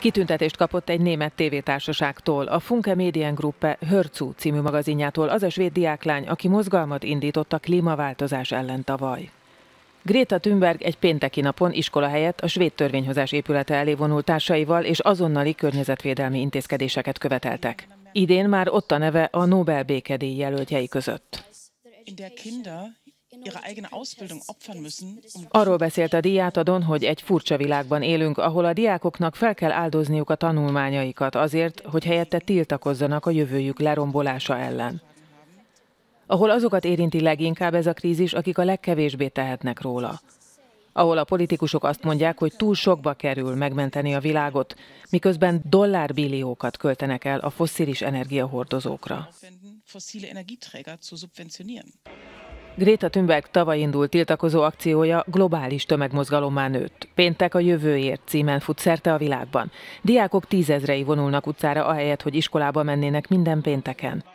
Kitüntetést kapott egy német tévétársaságtól, a Funke Mediengruppe Hörcu című magazinjától az a svéd diáklány, aki mozgalmat indított a klímaváltozás ellen tavaly. Greta Thunberg egy pénteki napon iskola helyett a svéd törvényhozás épülete elé vonult társaival és azonnali környezetvédelmi intézkedéseket követeltek. Idén már ott a neve a Nobel békedély jelöltjei között. Um Arról beszélt a diátadon, hogy egy furcsa világban élünk, ahol a diákoknak fel kell áldozniuk a tanulmányaikat azért, hogy helyette tiltakozzanak a jövőjük lerombolása ellen. Ahol azokat érinti leginkább ez a krízis, akik a legkevésbé tehetnek róla ahol a politikusok azt mondják, hogy túl sokba kerül megmenteni a világot, miközben dollárbilliókat költenek el a fosszilis energiahordozókra. Greta Thunberg tavaly indult tiltakozó akciója globális tömegmozgalommá nőtt. Péntek a jövőért címen fut szerte a világban. Diákok tízezrei vonulnak utcára ahelyett, hogy iskolába mennének minden pénteken.